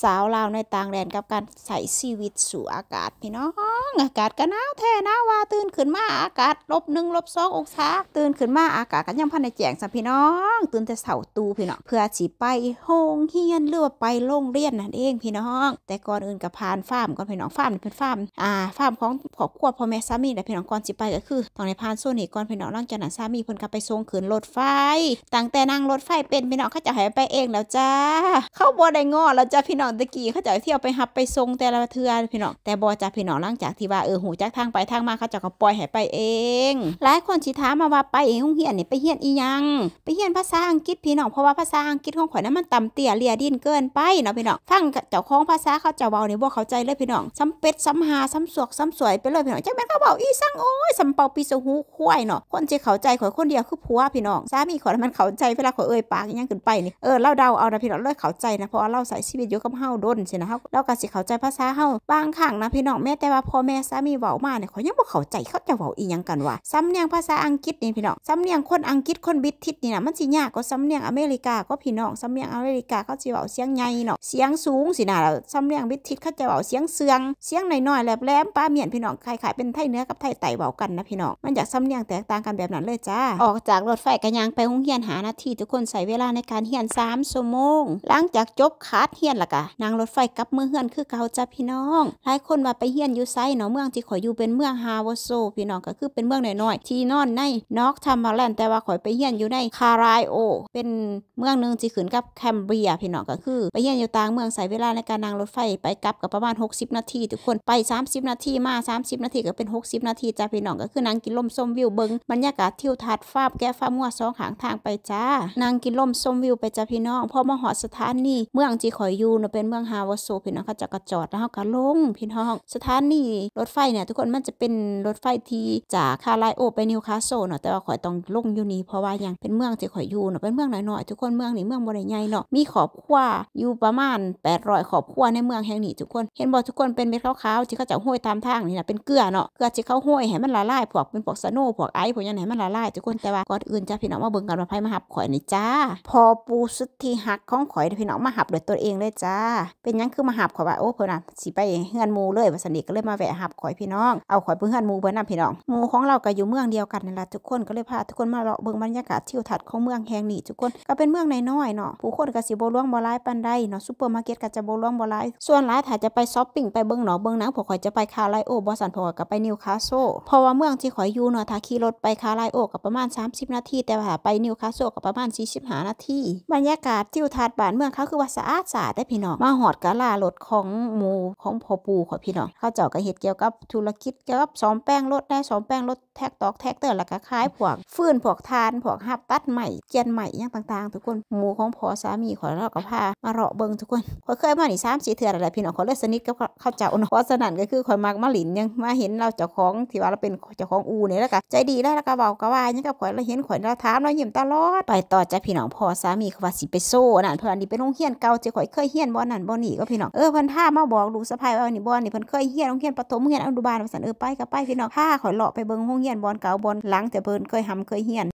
สาวลาวในต่างแดนกับการใส่ชีวิตสู่อากาศพี่น้อง อากาศก็หนาวแท้หนาวว่า ตื่นขึ้นมา อากาศลบหนึ่งลบสององศาตื่นขึ้นมาอากาศก็ยังพันในแจงสัพี่น้อง ตื่นแต่เสาตูพี่น้องเพื่อสิไปโฮงเฮียนเรือ่ไปโรงเรียนนั่นเองพี่น้อง แต่ก่อนอื่นกับพานฟาร์มก่อนพี่น้องฟาร์มเป็นฟาร์มอ่าฟาร์มของขอบครัวพ่อแม่สามีแต่พี่น้องก่อนสิไป ก็คือต้องในพานโซนี่ก่อนพี่น้องร่างจันัร์สามีเพิ่นกบไปส่งขืนรถไฟตั้งแต่นั่งรถไฟเป็นพี่น้องเขาจะหายไปเองแล้วจ้าเข้าบ่ได้งอแล้วจ้าพี่น้องน้องตะกี้เขาจะเที่ยวไปหับไปทรงแต่ละเทือพี่น้องแต่บอจากพี่น้องล่างจากที่ว่าเออหูจากทางไปทางมาเขาจะก็ปล่อยหหยไปเองหลายคนช้ท้ามาว่าไปเองเฮียนเนี่ยไปเฮียนอียัง ไปเฮียนภาษาอังกฤษพี่น้องเพราะว่าภาษาอังกฤษของข่อยนั้นมันต่ำเตี้ยเลียดินเกินไปเนาะพี่น้องฟังเจ้าของภาษาเขาจะเบาเนี่ยบ่เข้าใจเลยพี่น้องซ้ำเป็ดซ้ำหาซ้ำสวกซ้ำสวยไปเลยพี่น้องจักแม่เขาเบาอีสังโอ้ยซ้ำเป่าปีสหูคุ้ยเนาะคนจะเข้าใจข่อยคนเดียวคือผัวพี่น้องสามีข่อยมันเข้าใจเวลาข่อยเอ่ยปากยังขึ้นไปนี่เออเล่าเดาเอานะพี่น้องเลยเข้าใจนะเพราะเราใส่ชีวิตอยู่กับมเฮาดใช่ไนะเฮาเราก็สิเข้าใจภาษาเฮาบางครั้งนะพี่น้อง แม่แต่ว่าพ่อแม่สามีเว้ามาเนี่ยเขายังบ่เข้าใจเขาจะเว้าอีหยังกันวะสำเนียงภาษาอังกฤษนี่พี่น้องสำเนียงคนอังกฤษคนบิทิศนี่นะมันสิยากกว่าสำเนียงอเมริกาก็พี่น้องสำเนียงอเมริกาเขาสิเว้าเสียงใหญ่เนาะเสียงสูงสินะแล้วสำเนียงบิทิศเขาจะเว้าเสียงเสืองเสียงน้อยๆแหลมๆป้าเมียนพี่น้องคล้ายๆเป็นไทยเนื้อกับไทยไต่เว้ากันนะพี่น้องมันอยากสำเนียงแตกต่างกันแบบนั้นเลยจ้าออกจากรถไฟกันยังไปห้องเฮียนหานาทีทุกคนใส่เวลาในการเฮียน3ชั่วโมง หลังจากจบคัดเฮียนละกะนางรถไฟกลับเมื่อเฮือนคือเก่าจ้าพี่น้องหลายคนว่าไปเฮียนอยู่ไซเนาะเมืองที่ข่อยอยู่เป็นเมืองฮาวโซพี่น้องก็คือเป็นเมืองน้อยๆที่นอนในนอกทำมาแลนแต่ว่าข่อยไปเฮียนอยู่ในคาราโอเป็นเมืองหนึ่งที่ขืนกับแคมเบรียพี่น้องก็คือไปเฮียนอยู่ต่างเมืองใส่เวลาในการนั่งรถไฟไปกลับกับประมาณ60 นาทีทุกคนไป 30 นาทีมา 30 นาทีก็เป็น 60 นาทีจ้าพี่น้องก็คือนางกินลมส้มวิวเบิงบรรยากาศทิวทัศน์ฟาแก้ฟ้ามัวสองหางทางไปจ้านางกินลมส้มวิวไปจ้าพี่น้องพอมาหอสถานีเมืองที่ขอยอยู่เป็นเมืองฮาวาโซพี่น้องเขาจะกระจอดแล้วเขาก็ลง พี่น้องสถานี รถไฟเนี่ยทุกคนมันจะเป็นรถไฟที่จากคาไลโอไปนิวคาสโซเนาะแต่ว่าข่อยต้องลงอยู่นี่เพราะว่ายังเป็นเมืองที่ข่อยอยู่เนาะเป็นเมืองน้อยๆทุกคนเมืองนี้เมืองบริใหญ่เนาะมีขอบขั้วอยู่ประมาณ 800ขอบขั้วในเมืองแห่งนี้ทุกคน เห็นบอกทุกคนเป็นเม็ดขาวๆที่เขาจะห้อยตามทางนี่นะเป็นเกลือเนาะเกลือที่เขาห้อยให้มันละลายพวกเป็นพวกสโนพวกไอซ์พวกยังไหนมันละลาย ทุกคนแต่ว่าก่อนอื่นจะพี่น้องมาเบิ่งกันว่าไพ่มาหับข่อยนี่จ้าพอปูสุดที่หักของข่อยพี่น้องมาหับด้วยตัวเองเลยจ้าเป็นยังคือมาหับข่อยว่าโอ้เพื่นน่ะสิไปเฮือนมูเลยวันสนิทก็เลยมาแวะหับข่อยพี่น้องเอาข่อย่ปเฮือนมูเพิ่นนํพี่น้องมูของเราก็อยู่เมืองเดียวกันนี่แหละทุกคนก็เลยพาทุกคนมาเลาะเบิ่งบรรยากาศทิวทัศน์ของเมืองแห่งนี้ทุกคนก็เป็นเมืองในน้อยเนาะผู้คนก็สิบล้วงบ่ลายปันไดเนาะซูเปอร์มาร์เก็ตก็จะบล้วงบ่ลายส่วนหลายถ้าจะไปช้อปปิ้งไปเบิ่งหนอเบิ่งหนังัวข่อยจะไปคาไลโอบอซันนพวก็ไปนิวคาสโซเพราะว่าเมืองที่ข่อยอยู่เนาะถ้าขี่รถไปคาไลโอก็ประมาณ 30 นาทีแต่ว่าไปนิวคาสโซก็ประมาณ45นาทีบรรยากาศทิวทัดบ้านเมืองเขาคือว่าสะอาดสะอาดได้พี่น้องมาหอดกะลา รถของหมูของพ่อปู่ขอพี่น้องเขาเจ้าก็เห็ดเกี่ยว กับธุรกิจเกี่ยวกับซ้อมแป้งรถได้ซ้อมแป้งรถแท็กตอกแท็กเตอร์ แล้วก็ขายผวกฟื้นผวกทานผวกหับตัดใหม่เกียนใหม่ย่างต่างๆ ทุกคนหมูของพ่อสามีขอเราก็พามาเราะเบิงทุกคนขอเคยมาหนีสามสี่เทื่ออะไรพี่น้องขอเลิกสนิทกับเขาเจ้าเนาะเพราะสนั่นก็คือคอยมากมาหลินยังมาเห็นเราเจ้าของที่ว่าเราเป็นเจ้าของอูเนี่ยแล้วก็ใจดีแล้วก็เบากระวายยังกับขอยเราเห็นขอยเราถามเรายิ้มตลอดไปต่อจากพี่น้องพ่อสามีเขาว่าสีไปโซ่น่ะเพื่อนนีเปโรงเฮียนเก่าเจ้าขอยเคยเฮียนบ่นั่นบ่นี่ก็พี่น้องเออเพิ่นท่ามาบอกดูสะพายว่านี่บลนี่เพิ่นเคยเฮียนโรงเรียนปฐมเฮียนอนุบาลสันเออไปก็ไป พี่น้อง้าข่อยเลาะไปเบิ้งโรงเรียนบอนเก่าบอนหลังแต่เพิ่นเคยหำเคยเฮียน